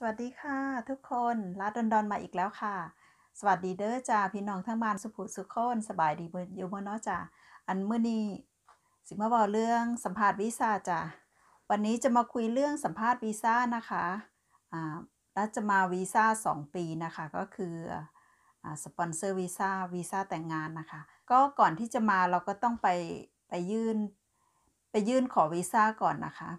สวัสดีค่ะ ทุกคนลาดอนดอนมาอีกแล้วค่ะ สวัสดีเด้อจ้าพี่น้องทั้งบ้านสุขุสุขคนสบายดีอยู่เมื่เนาะจ้าอันเมื่อนี้ สิมาบอกเรื่องสัมภาษณ์วีซ่าจ้าวันนี้จะมาคุยเรื่องสัมภาษณ์วีซ่านะคะอ่ารัฐจะมาวีซ่า2ปีนะคะก็คือสปอนเซอร์วีซ่าวีซ่าแต่งงานนะคะ ก็ก่อนที่จะมาเราก็ต้องไปไปยื่นไปยื่นขอวีซ่าก่อนนะคะ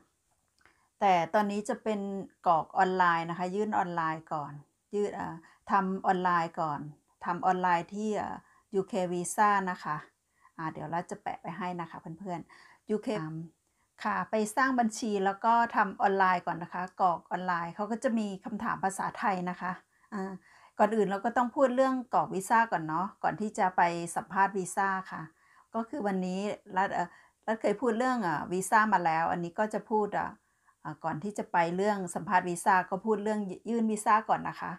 แต่ตอนนี้จะเป็นกรอกออนไลน์นะคะยื่นออนไลน์ก่อน ยื่นทำออนไลน์ก่อนทำออนไลน์ที่ UK Visa นะคะะเดี๋ยวเราจะแปะไปให้นะคะเพื่อนๆ UK ค่ะไปสร้างบัญชีแล้วก็ทำออนไลน์ก่อนนะคะกรอกออนไลน์เขาก็จะมีคำถามภาษาไทยนะคะะก่อนอื่นเราก็ต้องพูดเรื่องกรอกวีซ่าก่อนเนาะก่อนที่จะไปสัมภาษณ์วีซ่าค่ะก็คือวันนี้รัฐรเคยพูดเรื่องวีซ่ามาแล้วอันนี้ก็จะพูดอ่ะก่อนที่จะไปเรื่องสัมภาษณ์วีซ่าก็พูดเรื่องยื่นวีซ่าก่อนนะคะ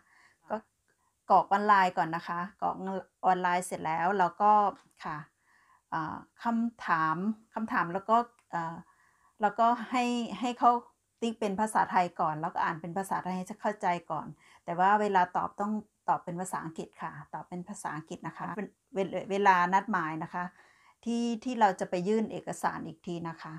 ก็กรอกออนไลน์ก่อนนะคะกรอกออนไลน์เสร็จแล้วเราก็ค่ะคำถามคำถามแล้วก็แล้วก็ให้ให้เขาติ๊กเป็นภาษาไทยก่อนแล้วก็อ่านเป็นภาษาไทยให้เข้าใจก่อน แต่ว่าเวลาตอบต้องตอบเป็นภาษาอังกฤษค่ะตอบเป็นภาษาอังกฤษนะคะ เวลานัดหมายนะคะ ที่ที่เราจะไปยื่นเอกสารอีกทีนะคะ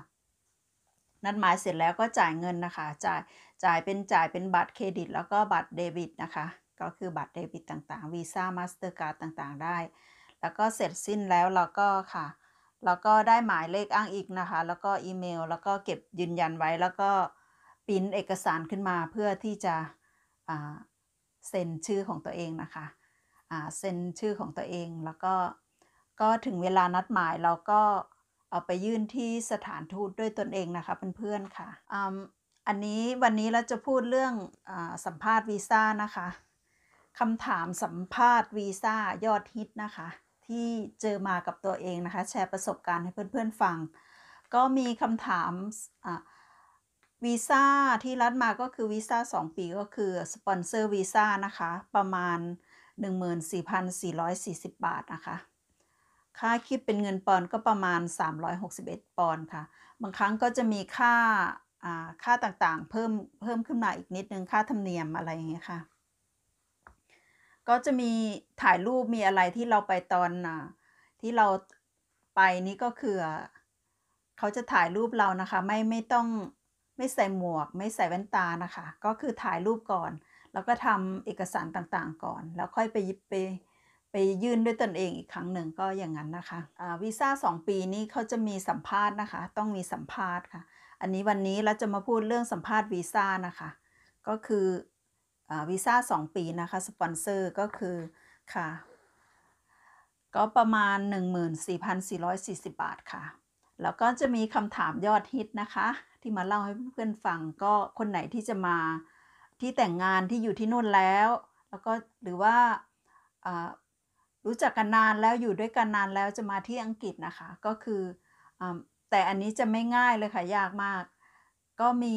นัดหมายเสร็จแล้วก็จ่ายเงินนะคะ จ่ายจ่ายเป็นจ่ายเป็นบัตรเครดิต แล้วก็บัตรเดบิตนะคะก็คือบัตรเดบิตต่างๆวีซ่ามาสเตอร์การ์ดต่างๆได้ แล้วก็เสร็จสิ้นแล้วเราก็ค่ะแล้วก็ได้หมายเลขอ้างอิงนะคะ แล้วก็อีเมล แล้วก็เก็บยืนยันไว้ แล้วก็พิมพ์เอกสารขึ้นมาเพื่อที่จะเซ็นชื่อของตัวเองนะคะเซ็นชื่อของตัวเองแล้วก็ก็ถึงเวลานัดหมายเราก็เอาไปยื่นที่สถานทูตด้วยตนเองนะคะเพื่อนๆค่ะอันนี้วันนี้เราจะพูดเรื่องอสัมภาษณ์วีซ่านะคะคำถามสัมภาษณ์วีซ่ายอดฮิตนะคะที่เจอมากับตัวเองนะคะแชร์ประสบการณ์ให้เพื่อนๆฟัง ก็มีคำถามวีซ่าที่รัดมาก็คือวีซ่า2ปีก็คือสปอนเซอร์วีซ่านะคะประมาณ 14,440 บาทนะคะค่าคิดเป็นเงินปอนด์ก็ประมาณ 361 ปอนด์ค่ะ บางครั้งก็จะมีค่าค่าต่างๆ เพิ่มเพิ่มขึ้นมาอีกนิดนึงค่าธรรมเนียมอะไรอย่างเงี้ยค่ะ ก็จะมีถ่ายรูปมีอะไรที่เราไปตอนที่เราไปนี่ก็คือเขาจะถ่ายรูปเรานะคะ ไม่ไม่ต้องไม่ใส่หมวก ไม่ใส่แว่นตานะคะ ก็คือถ่ายรูปก่อน แล้วก็ทำเอกสารต่างๆ ก่อน แล้วค่อยไปยิไปไปยื่นด้วยตนเองอีกครั้งหนึ่งก็อย่างนั้นนะคะะวีซ่า2ปีนี้เขาจะมีสัมภาษณ์นะคะต้องมีสัมภาษณ์ค่ะ อันนี้วันนี้เราจะมาพูดเรื่องสัมภาษณ์วีซ่านะคะก็คืออวีซ่า 2 ปีนะคะสปอนเซอร์ก็คือค่ะก็ประมาณ 14,440 บาทค่ะแล้วก็จะมีคำถามยอดฮิตนะคะที่มาเล่าให้เพื่อนฟังก็คนไหนที่จะมาที่แต่งงานที่อยู่ที่นู่นแล้ว แล้วก็หรือว่ารู้จักกันนานแล้วอยู่ด้วยกันนานแล้วจะมาที่อังกฤษนะคะ ก็คืออแต่อันนี้จะไม่ง่ายเลยค่ะยากมากก็มี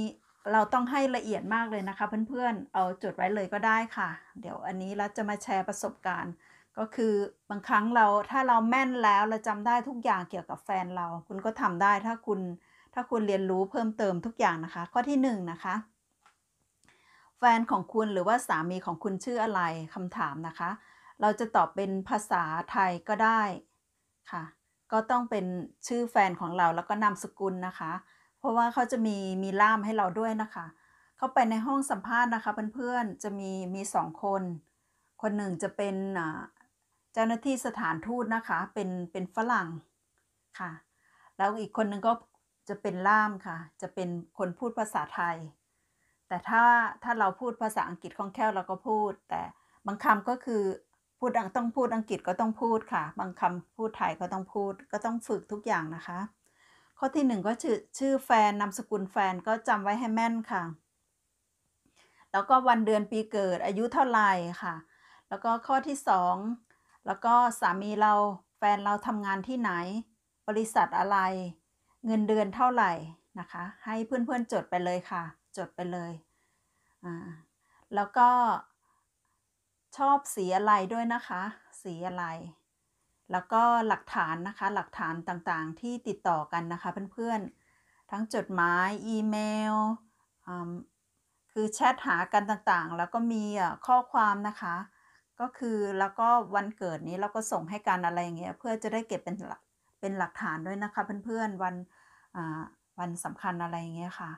เราต้องให้ละเอียดมากเลยนะคะ เพื่อนๆเอา จดไว้เลยก็ได้ค่ะ เดี๋ยวอันนี้เราจะมาแชร์ประสบการณ์ ก็คือบางครั้งเราถ้าเราแม่นแล้วเราจำได้ทุกอย่างเกี่ยวกับแฟนเรา คุณก็ทำได้ถ้าคุณถ้าคุณเรียนรู้เพิ่มเติมทุกอย่างนะคะ ข้อที่1นนะคะแฟนของคุณหรือว่าสามีของคุณชื่ออะไรคำถามนะคะเราจะตอบเป็นภาษาไทยก็ได้ค่ะ ก็ต้องเป็นชื่อแฟนของเราแล้วก็นามสกุลนะคะ เพราะว่าเขาจะมีมีล่ามให้เราด้วยนะคะ เข้าไปในห้องสัมภาษณ์นะคะ เพื่อนๆจะมีมีสองคน คนหนึ่งจะเป็นเจ้าหน้าที่สถานทูตนะคะ เป็นเป็นฝรั่งค่ะแล้วอีกคนหนึ่งก็ จะเป็นล่ามค่ะ จะเป็นคนพูดภาษาไทย แต่ถ้าถ้าเราพูดภาษาอังกฤษคล่องแคล่วเราก็พูด แต่บางคำก็คือพูดต้องพูดอังกฤษก็ต้องพูดค่ะ บางคำพูดไทยก็ต้องพูดก็ต้องฝึกทุกอย่างนะคะ ข้อที่หนึ่งก็ชื่อชื่อแฟนนามสกุลแฟนก็จำไว้ให้แม่นค่ะ แล้วก็วันเดือนปีเกิดอายุเท่าไหร่ค่ะ แล้วก็ข้อที่สองแล้วก็ สามีเราแฟนเราทำงานที่ไหน บริษัทอะไร เงินเดือนเท่าไหร่นะคะ ให้เพื่อนๆจดไปเลยค่ะ จดไปเลยอ่าแล้วก็ชอบสีอะไรด้วยนะคะ สีอะไร แล้วก็หลักฐานนะคะ หลักฐานต่างๆที่ติดต่อกันนะคะเพื่อนๆ ทั้งจดหมาย อีเมล คือแชทหากันต่างๆ แล้วก็มีข้อความนะคะ ก็คือแล้วก็วันเกิดนี้เราก็ส่งให้กันอะไรอย่างเงี้ยเพื่อจะได้เก็บเป็น เป็นหลักฐานด้วยนะคะ เพื่อนๆวันวันสำคัญอะไรอย่างเงี้ยค่ะ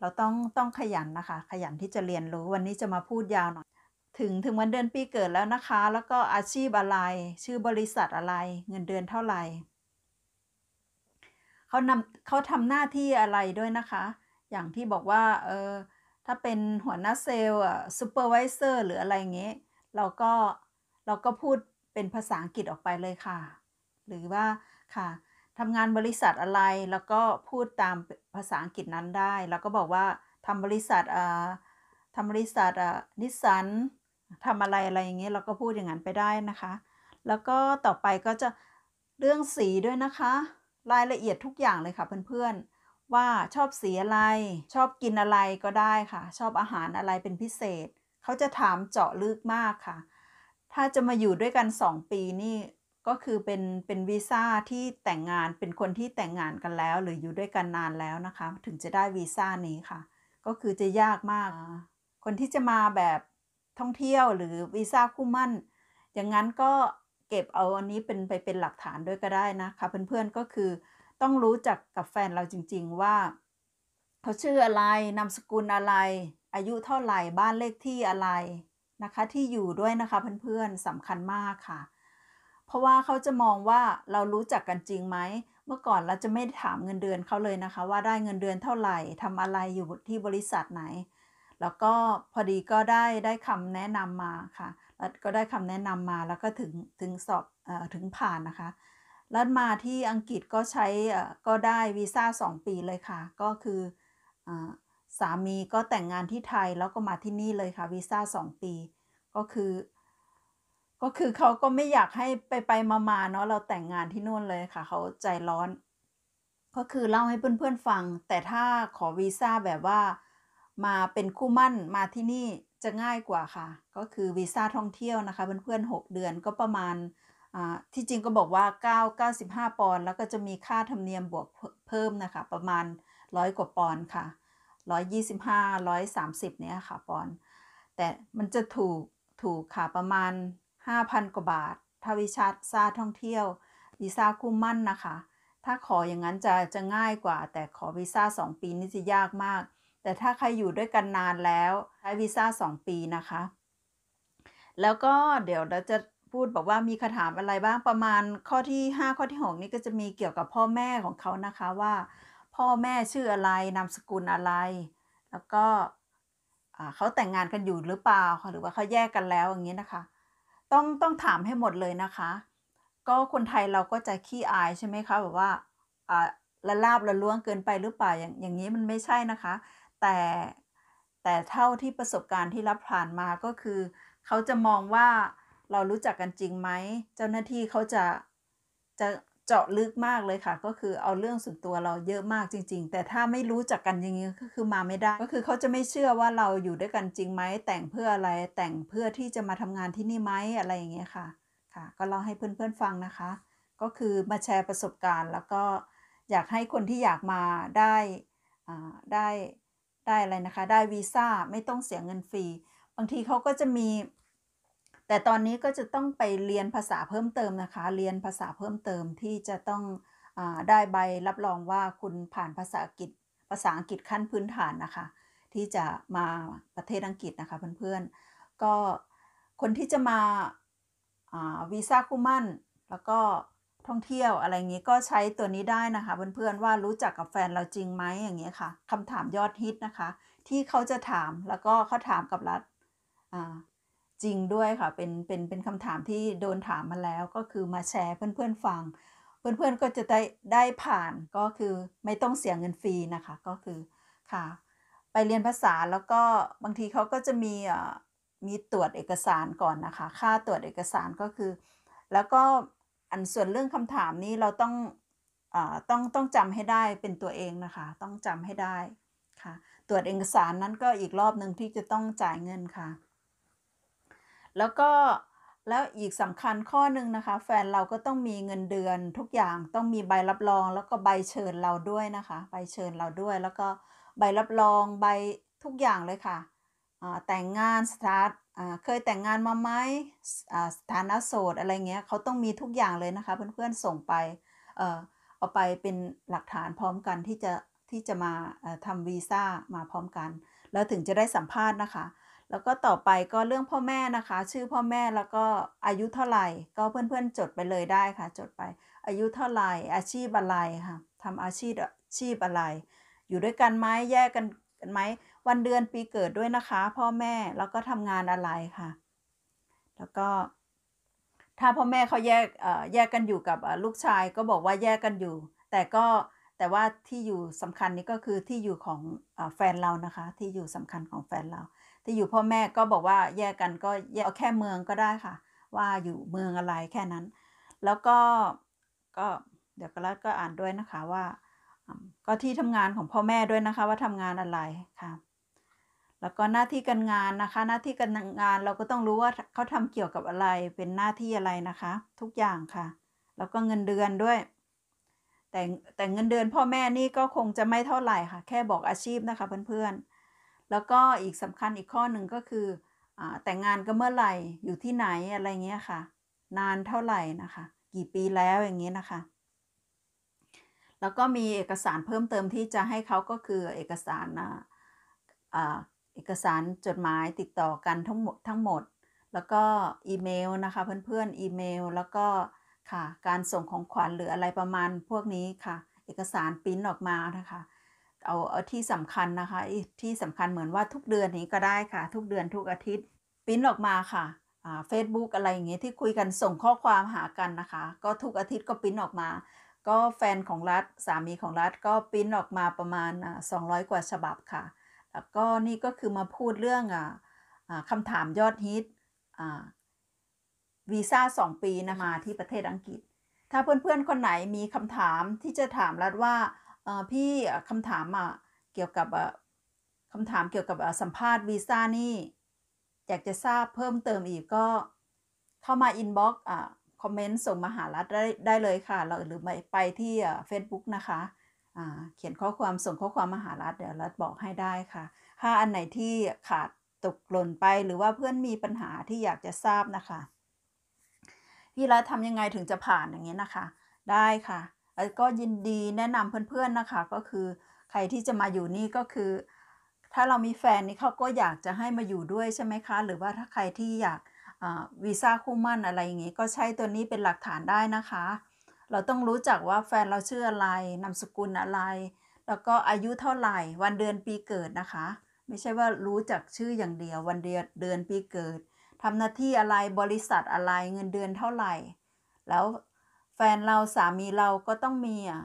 เราต้อง ต้องขยันนะคะ ขยันที่จะเรียนรู้วันนี้จะมาพูดยาวหน่อยถึงถึงวันเดือนปีเกิดแล้วนะคะ แล้วก็อาชีพอะไร ชื่อบริษัทอะไร เงินเดือนเท่าไหร่เขานำเขาทำหน้าที่อะไรด้วยนะคะ อย่างที่บอกว่า เออ ถ้าเป็นหัวหน้าเซลล์อะซูเปอร์วิเซอร์หรืออะไรเงี้ยเราก็เราก็พูดเป็นภาษาอังกฤษออกไปเลยค่ะ หรือว่าค่ะทำงานบริษัทอะไร แล้วก็พูดตามภาษาอังกฤษนั้นได้ แล้วก็บอกว่าทำบริษัทอ่าทำบริษัทอ่านิสสันทำอะไรอะไรอย่างเงี้ยเราก็พูดอย่างนั้นไปได้นะคะ แล้วก็ต่อไปก็จะเรื่องสีด้วยนะคะ รายละเอียดทุกอย่างเลยค่ะเพื่อนๆว่าชอบสีอะไร ชอบกินอะไรก็ได้ค่ะ ชอบอาหารอะไรเป็นพิเศษ เขาจะถามเจาะลึกมากค่ะ ถ้าจะมาอยู่ด้วยกัน 2 ปีนี่ก็คือเป็นเป็นวีซ่าที่แต่งงาน เป็นคนที่แต่งงานกันแล้ว หรืออยู่ด้วยกันนานแล้วนะคะ ถึงจะได้วีซ่านี้ค่ะ ก็คือจะยากมาก คนที่จะมาแบบท่องเที่ยวหรือวีซ่าคู่มั่น อย่างนั้นก็เก็บเอาอันนี้เป็นไปเป็นหลักฐานด้วยก็ได้นะคะเพื่อน ๆ ก็คือต้องรู้จักกับแฟนเราจริงๆว่า เขาชื่ออะไรนามสกุลอะไร อายุเท่าไหร่บ้านเลขที่อะไรนะคะที่อยู่ด้วยนะคะเพื่อนๆสำคัญมากค่ะ เพราะว่าเขาจะมองว่าเรารู้จักกันจริงไหมเมื่อก่อนเราจะไม่ถามเงินเดือนเขาเลยนะคะ ว่าได้เงินเดือนเท่าไหร่ทำอะไรอยู่ที่บริษัทไหนแล้วก็พอดีก็ได้ได้คำแนะนำมาค่ะ แล้วก็ได้คำแนะนำมาแล้วก็ถึงถึงสอบอถึงผ่านนะคะแล้วมาที่อังกฤษก็ใช้ก็ได้วีซ่า 2 ปีเลยค่ะ ก็คืออสามีก็แต่งงานที่ไทยแล้วก็มาที่นี่เลยค่ะวีซ่า 2 ปี ก็คือก็คือเขาก็ไม่อยากให้ไปไปมามาเนาะเราแต่งงานที่นู่นเลยค่ะ เขาใจร้อน ก็คือเล่าให้เพื่อน ๆฟัง แต่ถ้าขอวีซ่าแบบว่ามาเป็นคู่มั่นมาที่นี่จะง่ายกว่าค่ะ ก็คือวีซ่าท่องเที่ยวนะคะเพื่อนๆ6เดือนก็ประมาณ ที่จริงก็บอกว่า 9 95 ปอนด์แล้วก็จะมีค่าธรรมเนียมบวกเพิ่มนะคะ ประมาณ 100 กว่าปอนด์ค่ะ 125 130เนี่ยค่ะปอนด์แต่มันจะถูกถูกค่ะประมาณ 5,000กว่าบาท ถ้าวิชาซ่าท่องเที่ยววีซ่าคู่มั่นนะคะ ถ้าขออย่างนั้นจะจะง่ายกว่า แต่ขอวีซ่า2 ปีนี่จะยากมากแต่ถ้าใครอยู่ด้วยกันนานแล้วใช้วีซ่า 2 ปีนะคะ แล้วก็เดี๋ยวเราจะพูดบอกว่ามีคำถามอะไรบ้างประมาณข้อที่ 5 ข้อที่ 6 นี่ก็จะมีเกี่ยวกับพ่อแม่ของเขานะคะว่า พ่อแม่ชื่ออะไรนามสกุลอะไร แล้วก็เขาแต่งงานกันอยู่หรือเปล่าหรือว่าเขาแยกกันแล้วอย่างนี้นะคะ ต้องต้องถามให้หมดเลยนะคะ ก็คนไทยเราก็จะขี้อายใช่ไหมคะแบบว่าละลาบละล้วงเกินไปหรือเปล่าอย่างอย่างนี้มันไม่ใช่นะคะแต่แต่เท่าที่ประสบการณ์ที่รับผ่านมาก็คือ เขาจะมองว่าเรารู้จักกันจริงไหม เจ้าหน้าที่เขาจะจะเจาะลึกมากเลยค่ะ ก็คือเอาเรื่องส่วนตัวเราเยอะมากจริง ๆ แต่ถ้าไม่รู้จักกันอย่างๆี้ก็คือมาไม่ได้ ก็คือเขาจะไม่เชื่อว่าเราอยู่ด้วยกันจริงไหมแต่งเพื่ออะไรแต่งเพื่อที่จะมาทำงานที่นี่ไหมอะไรอย่างเงี้ยค่ะค่ะ ก็เล่าให้เพื่อนๆฟังนะคะ ก็คือมาแชร์ประสบการณ์ แล้วก็อยากให้คนที่อยากมาได้ได้ได้อะไรนะคะได้วีซ่าไม่ต้องเสียเงินฟรี บางทีเขาก็จะมี แต่ตอนนี้ก็จะต้องไปเรียนภาษาเพิ่มเติมนะคะ เรียนภาษาเพิ่มเติมที่จะต้องอได้ใบรับรองว่าคุณผ่านภาษาอังกฤษภาษาอังกฤษขั้นพื้นฐานนะคะ ที่จะมาประเทศอังกฤษนะคะเพื่อนๆก็คนที่จะมาวีซ่าคู่มั่นแล้วก็ท่องเที่ยวอะไรางี้ก็ใช้ตัวนี้ได้นะคะเพื่อนๆว่ารู้จักกับแฟนเราจริงไหมอย่างเงี้ยค่ะคำถามยอดฮิตนะคะ ที่เขาจะถามแล้วก็เขาถามกับรัฐจริงด้วยค่ะเป็นเป็นเป็นคำถามที่โดนถามมาแล้วก็คือมาแชร์เพื่อนๆฟังเพื่อนๆก็จะได้ได้ผ่านก็คือไม่ต้องเสียเงินฟรีนะคะก็คือค่ะ ไปเรียนภาษา แล้วก็บางทีเขาก็จะมีมีตรวจเอกสารก่อนนะคะ ค่าตรวจเอกสารก็คือแล้วก็อันส่วนเรื่องคำถามนี้เราต้องอต้องต้องจำให้ได้เป็นตัวเองนะคะต้องจำให้ได้ค่ะ ตรวจเอกสารนั้นก็อีกรอบหนึ่งที่จะต้องจ่ายเงินค่ะ แล้วก็แล้วอีกสำคัญข้อหนึ่งนะคะ แฟนเราก็ต้องมีเงินเดือนทุกอย่างต้องมีใบรับรองแล้วก็ใบเชิญเราด้วยนะคะ ใบเชิญเราด้วย แล้วก็ใบรับรองใบทุกอย่างเลยค่ะแต่งงานสถาทเคยแต่งงานมาไหมสถานะโสดอะไรเงี้ยเขาต้องมีทุกอย่างเลยนะคะเพื่อนๆส่งไป เอาไปเป็นหลักฐานพร้อมกันที่จะที่จะมาทำวีซ่ามาพร้อมกัน แล้วถึงจะได้สัมภาษณ์นะคะ แล้วก็ต่อไปก็เรื่องพ่อแม่นะคะ ชื่อพ่อแม่แล้วก็อายุเท่าไหร่ก็เพื่อนๆจดไปเลยได้ค่ะจดไปอายุเท่าไหร่อาชีพอะไรค่ะทำอาชีพอาชีพอะไรอยู่ด้วยกันไหมแยกกันไหมวันเดือนปีเกิดด้วยนะคะ พ่อแม่แล้วก็ทำงานอะไรค่ะ แล้วก็ ถ้าพ่อแม่เขาแยกแยกกันอยู่กับลูกชายก็บอกว่าแยกกันอยู่ แต่ก็แต่ว่าที่อยู่สำคัญนี้ก็คือที่อยู่ของแฟนเรานะคะ ที่อยู่สำคัญของแฟนเรา ที่อยู่พ่อแม่ก็บอกว่าแยกกันก็แยกแค่เมืองก็ได้ค่ะ ว่าอยู่เมืองอะไรแค่นั้น แล้วก็ก็เดี๋ยวกรัตก็อ่านด้วยนะคะว่าก็ที่ทำงานของพ่อแม่ด้วยนะคะ ว่าทำงานอะไรค่ะแล้วก็หน้าที่การงานนะคะหน้าที่การงานเราก็ต้องรู้ว่าเขาทำเกี่ยวกับอะไรเป็นหน้าที่อะไรนะคะ ทุกอย่างค่ะแล้วก็เงินเดือนด้วย แต่แต่เงินเดือนพ่อแม่นี่ก็คงจะไม่เท่าไหร่ค่ะแค่บอกอาชีพนะคะเพื่อนๆ แล้วก็อีกสำคัญอีกข้อหนึ่งก็คืออแต่งงานก็เมื่อไหร่อยู่ที่ไหนอะไรเงี้ยค่ะนานเท่าไหร่นะคะกี่ปีแล้วอย่างเงี้นะคะ แล้วก็มีเอกสารเพิ่มเติมที่จะให้เขาก็คือเอกสารเอกสารจดหมายติดต่อกันทั้งหมดทั้งหมด แล้วก็อีเมลนะคะ เพื่อนๆอีเมล แล้วก็ค่ะการส่งของขวัญหรืออะไรประมาณพวกนี้ค่ะ เอกสารปริ้นออกมานะคะเอาเอาที่สำคัญนะคะ ที่สำคัญเหมือนว่าทุกเดือนนี้ก็ได้ค่ะ ทุกเดือนทุกอาทิตย์ปริ้นออกมาค่ะเฟซบุ๊กอะไรอย่างเงี้ยที่คุยกันส่งข้อความหากันนะคะ ก็ทุกอาทิตย์ก็ปริ้นออกมา ก็แฟนของรัฐสามีของรัฐก็ปริ้นออกมาประมาณ 200 กว่าฉบับค่ะแล้วก็นี่ก็คือมาพูดเรื่องอคำถามยอดฮิตวีซ่าสองปีนะมาที่ประเทศอังกฤษ ถ้าเพื่อนๆ คนไหนมีคำถามที่จะถามรัฐว่าพี่คำถามเกี่ยวกับคำถามเกี่ยวกับสัมภาษณ์วีซ่านี่ อยากจะทราบเพิ่มเติมอีกก็เข้ามาอินบ็อกซ์คอมเมนต์ส่งมาหารัฐได้ได้เลยค่ะหรือไปไปที่ Facebook นะคะเขียนข้อความส่งข้อความมาหารัฐเดี๋ยวรัฐบอกให้ได้ค่ะ ถ้าอันไหนที่ขาดตกหล่นไป หรือว่าเพื่อนมีปัญหาที่อยากจะทราบนะคะ พี่รัฐทำยังไงถึงจะผ่านอย่างนี้นะคะ ได้ค่ะแล้วก็ยินดีแนะนำเพื่อน ๆนะคะ ก็คือใครที่จะมาอยู่นี่ก็คือ ถ้าเรามีแฟนนี่เขาก็อยากจะให้มาอยู่ด้วยใช่ไหมคะ หรือว่าถ้าใครที่อยากวีซ่าคู่มั่นอะไรอย่างนี้ก็ใช้ตัวนี้เป็นหลักฐานได้นะคะเราต้องรู้จักว่าแฟนเราชื่ออะไรนามสกุลอะไร แล้วก็อายุเท่าไหร่ วันเดือนปีเกิดนะคะ ไม่ใช่ว่ารู้จักชื่ออย่างเดียว วันเดือนเดือนปีเกิดทำหน้าที่อะไรบริษัทอะไรเงินเดือนเท่าไหร่ แล้วแฟนเราสามีเราก็ต้องมีอ่ะ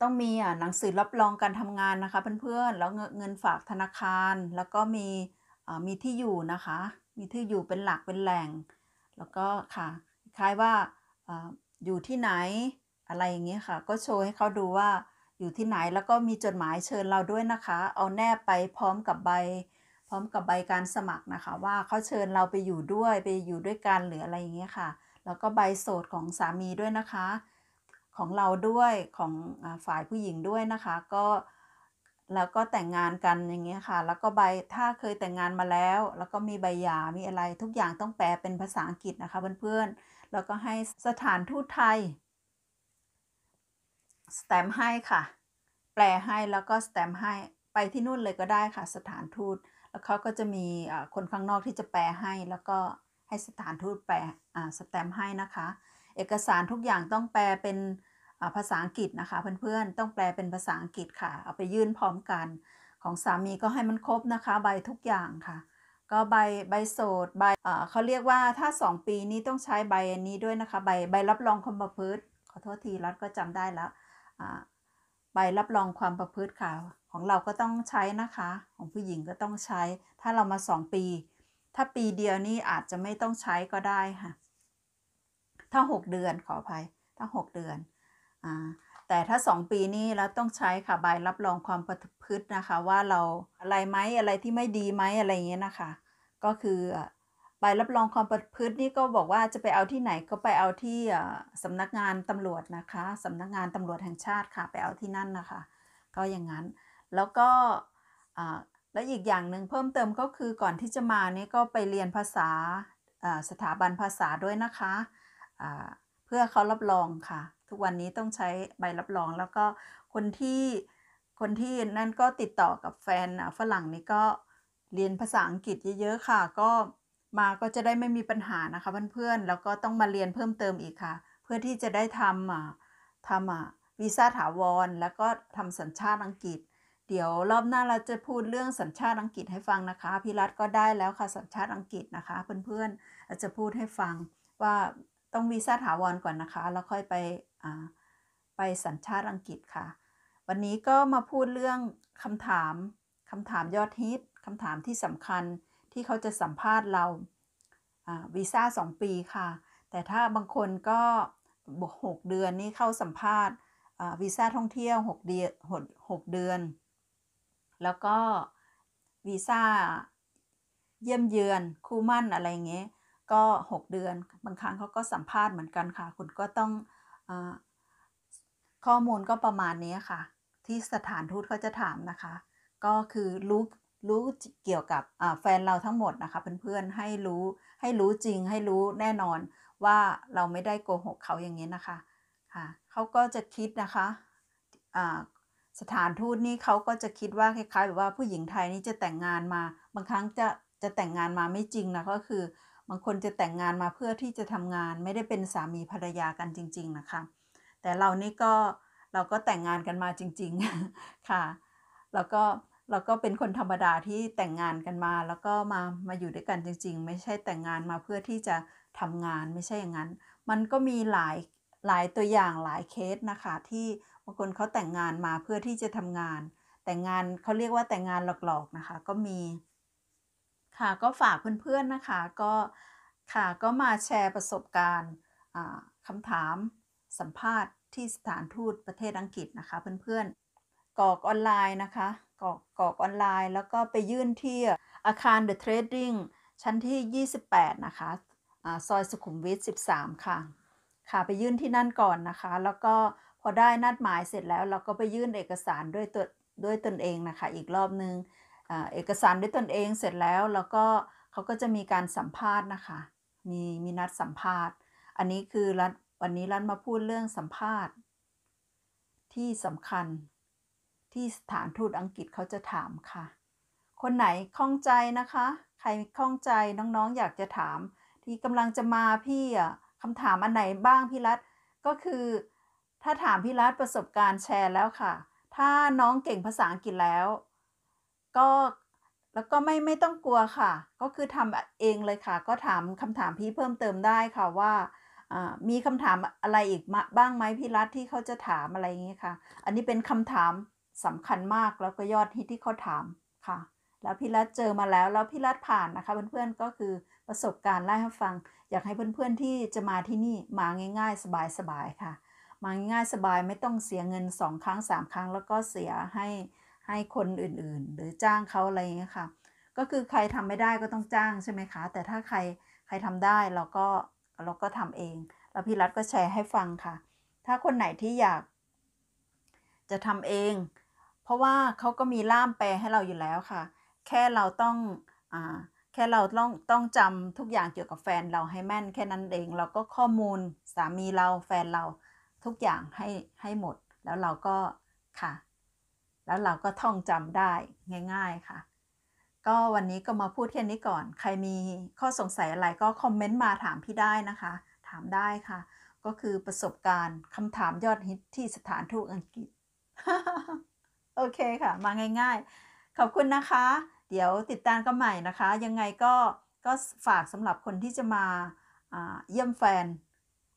ต้องมีอ่ะหนังสือรับรองการทำงานนะคะ เพื่อนๆแล้วเงินฝากธนาคารแล้วก็มีมีที่อยู่นะคะ มีที่อยู่เป็นหลักเป็นแหล่งแล้วก็ค่ะคล้ายว่าอยู่ที่ไหนอะไรอย่างเงี้ยค่ะ ก็โชว์ให้เขาดูว่าอยู่ที่ไหนแล้วก็มีจดหมายเชิญเราด้วยนะคะ เอาแนบไปพร้อมกับใบพร้อมกับใบการสมัครนะคะ ว่าเขาเชิญเราไปอยู่ด้วยไปอยู่ด้วยกันหรืออะไรอย่างเงี้ยค่ะ แล้วก็ใบโสดของสามีด้วยนะคะ ของเราด้วยของฝ่ายผู้หญิงด้วยนะคะก็แล้วก็แต่งงานกันอย่างเงี้ยค่ะ แล้วก็ใบถ้าเคยแต่งงานมาแล้ว แล้วก็มีใบหย่ามีอะไรทุกอย่างต้องแปลเป็นภาษาอังกฤษนะคะเพื่อนๆแล้วก็ให้สถานทูตไทยสแตมให้ค่ะแปลให้แล้วก็สแตมให้ไปที่นู่นเลยก็ได้ค่ะ สถานทูตแล้วเขาก็จะมีคนข้างนอกที่จะแปลให้ แล้วก็ให้สถานทูตแปลสแตมให้นะคะ เอกสารทุกอย่างต้องแปลเป็นภาษาอังกฤษนะคะเพื่อนๆต้องแปลเป็นภาษาอังกฤษค่ะเอาไปยื่นพร้อมกัน ของสามีก็ให้มันครบนะคะ ใบทุกอย่างค่ะก็ใบใบโสดใบเขาเรียกว่าถ้า2ปีนี้ต้องใช้ใบอันนี้ด้วยนะคะ ใบใบรับรองความประพฤติขอโทษทีรัฐก็จำได้แล้วใบรับรองความประพฤติค่ะของเราก็ต้องใช้นะคะ ของผู้หญิงก็ต้องใช้ถ้าเรามา2ปี ถ้าปีเดียวนี้อาจจะไม่ต้องใช้ก็ได้ค่ะถ้า6เดือนขออภัยถ้า6เดือนอ่าแต่ถ้า 2 ปีนี่แล้วต้องใช้ค่ะใบรับรองความประพฤตินะคะ ว่าเรา อะไรไหมอะไรที่ไม่ดีไหมอะไรเงี้ยนะคะ ก็คือใบรับรองความประพฤตินี่ก็บอกว่าจะไปเอาที่ไหนก็ไปเอาที่สำนักงานตำรวจนะคะสำนักงานตำรวจแห่งชาติค่ะไปเอาที่นั่นนะคะก็อย่างนั้นแล้วก็แล้วอีกอย่างหนึ่งเพิ่มเติมก็คือก่อนที่จะมานี่ก็ไปเรียนภาษาสถาบันภาษาด้วยนะคะเพื่อเขารับรองค่ะทุกวันนี้ต้องใช้ใบรับรอง แล้วก็คนที่คนที่นั่นก็ติดต่อกับแฟนฝรั่งนี่ก็เรียนภาษาอังกฤษเยอะๆค่ะ ก็มาก็จะได้ไม่มีปัญหานะคะ เพื่อนๆแล้วก็ต้องมาเรียนเพิ่มเติมอีกค่ะ เพื่อที่จะได้ทำทำวีซ่าถาวร แล้วก็ทำสัญชาติอังกฤษ เดี๋ยวรอบหน้าเราจะพูดเรื่องสัญชาติอังกฤษให้ฟังนะคะพี่รัตก็ได้แล้วค่ะสัญชาติอังกฤษนะคะ เพื่อนๆจะพูดให้ฟังว่าต้องวีซ่าถาวรก่อนนะคะ แล้วค่อยไปไปสัญชาติอังกฤษค่ะ วันนี้ก็มาพูดเรื่องคำถามคำถามยอดฮิตคำถามที่สำคัญที่เขาจะสัมภาษณ์เราวีซ่า2ปีค่ะ แต่ถ้าบางคนก็บวก6เดือนนี่เข้าสัมภาษณ์วีซ่าท่องเที่ยว6 เดือน6เดือน แล้วก็วีซ่าเยี่ยมเยือนคู่มั่นอะไรเงี้ย ก็ 6 เดือน บางครั้งเขาก็สัมภาษณ์เหมือนกันค่ะ คุณก็ต้องข้อมูลก็ประมาณนี้ค่ะที่สถานทูตเขาจะถามนะคะ ก็คือรู้รู้เกี่ยวกับแฟนเราทั้งหมดนะคะเพื่อนๆให้รู้ให้รู้จริง ให้รู้แน่นอนว่าเราไม่ได้โกหกเขาอย่างนี้นะคะค่ะเขาก็จะคิดนะคะสถานทูตนี่เขาก็จะคิดว่าคล้ายๆแบบว่าผู้หญิงไทยนี่จะแต่งงานมา บางครั้งจะจะแต่งงานมาไม่จริงนะก็คือบางคนจะแต่งงานมาเพื่อที่จะทำงาน ไม่ได้เป็นสามีภรรยากันจริง ๆนะคะ แต่เรานี่ก็ เราก็แต่งงานกันมาจริง ๆค่ะแล้วก็เราก็เป็นคนธรรมดาที่แต่งงานกันมาแล้วก็มามาอยู่ด้วยกันจริงๆ ไม่ใช่แต่งงานมาเพื่อที่จะทำงานไม่ใช่อย่างนั้น มันก็มีหลายหลายตัวอย่างหลายเคสนะคะ ที่บางคนเขาแต่งงานมาเพื่อที่จะทำงาน แต่งงานเขาเรียกว่าแต่งงานหลอกๆนะคะ ก็มีค่ะก็ฝากเพื่อนๆนะคะก็ค่ะก็มาแชร์ประสบการณ์คำถามสัมภาษณ์ที่สถานทูตประเทศอังกฤษนะคะเพื่อนๆกรอกออนไลน์นะคะกรอกกรอกออนไลน์ แล้วก็ไปยื่นที่อาคาร The Trading ชั้นที่ 28 นะคะซอยสุขุมวิท13ค่ะค่ะ ไปยื่นที่นั่นก่อนนะคะ แล้วก็พอได้นัดหมายเสร็จแล้วเราก็ไปยื่นเอกสารด้วยตัวด้วยตนเองนะคะอีกรอบนึงเอกสารด้วยตนเองเสร็จแล้วแล้วก็เขาก็จะมีการสัมภาษณ์นะคะ มีมีนัดสัมภาษณ์ อันนี้คือรัฐวันนี้รัฐมาพูดเรื่องสัมภาษณ์ ที่สำคัญที่สถานทูตอังกฤษเขาจะถามค่ะ คนไหนข้องใจนะคะ ใครข้องใจน้องๆอยากจะถาม ที่กำลังจะมาพี่ อ่ะคำถามอันไหนบ้างพี่รัฐก็คือถ้าถามพี่รัฐประสบการณ์แชร์แล้วค่ะ ถ้าน้องเก่งภาษาอังกฤษแล้วก็แล้วก็ไม่ไม่ต้องกลัวค่ะ ก็คือทำเองเลยค่ะก็ถามคำถามพี่เพิ่มเติมได้ค่ะว่ามีคำถามอะไรอีกบ้างไหมพี่รัฐที่เขาจะถามอะไรอย่างนี้ค่ะ อันนี้เป็นคำถามสำคัญมากแล้วก็ยอดฮิตที่เขาถามค่ะ แล้วพี่รัฐเจอมาแล้วแล้วพี่รัฐผ่านนะคะเพื่อนๆก็คือประสบการณ์ไล่ให้ฟัง อยากให้เพื่อน ๆที่จะมาที่นี่มาง่าย ๆ สบายๆค่ะ มาง่ายๆสบายไม่ต้องเสียเงินสองครั้งสามครั้ง แล้วก็เสียให้ให้คนอื่นๆ หรือจ้างเขาอะไรอย่างเงี้ยค่ะ ก็คือใครทำไม่ได้ก็ต้องจ้างใช่ไหมคะ แต่ถ้าใครใครทำได้เราก็เราก็ทำเองแล้วพี่รัฐก็แชร์ให้ฟังค่ะ ถ้าคนไหนที่อยากจะทำเอง เพราะว่าเขาก็มีล่ามแปลให้เราอยู่แล้วค่ะ แค่เราต้องอ่าแค่เราต้องต้องจำทุกอย่างเกี่ยวกับแฟนเราให้แม่น แค่นั้นเองเราก็ข้อมูล สามีเราแฟนเราทุกอย่างให้ให้หมดแล้วเราก็ค่ะแล้วเราก็ท่องจำได้ง่าย ๆ ค่ะ ก็วันนี้ก็มาพูดแค่นี้ก่อน ใครมีข้อสงสัยอะไรก็ คอมเมนต์มาถามพี่ได้นะคะ ถามได้ค่ะ ก็คือประสบการณ์คำถามยอดฮิตที่สถานทูตอังกฤษโอเคค่ะ มาง่ายๆ ขอบคุณนะคะ เดี๋ยวติดตามกันใหม่นะคะ ยังไงก็ก็ฝากสำหรับคนที่จะมาเยี่ยมแฟน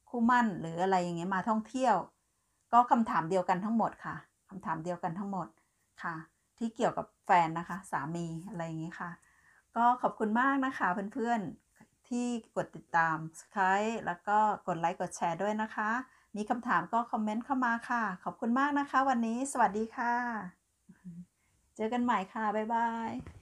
คู่มั่นหรืออะไรอย่างเงี้ยมาท่องเที่ยว ก็คำถามเดียวกันทั้งหมดค่ะคำถามเดียวกันทั้งหมดค่ะที่เกี่ยวกับแฟนนะคะสามีอะไรอย่างนี้ค่ะ ก็ขอบคุณมากนะคะ เพื่อนๆ ที่กดติดตาม s ไครต์แล้วก็กดไลค์กดแชร์ด้วยนะคะ มีคำถามก็คอมเมนต์เข้ามาค่ะ ขอบคุณมากนะคะวันนี้สวัสดีค่ะ เจอกันใหม่ค่ะ บ๊ายบาย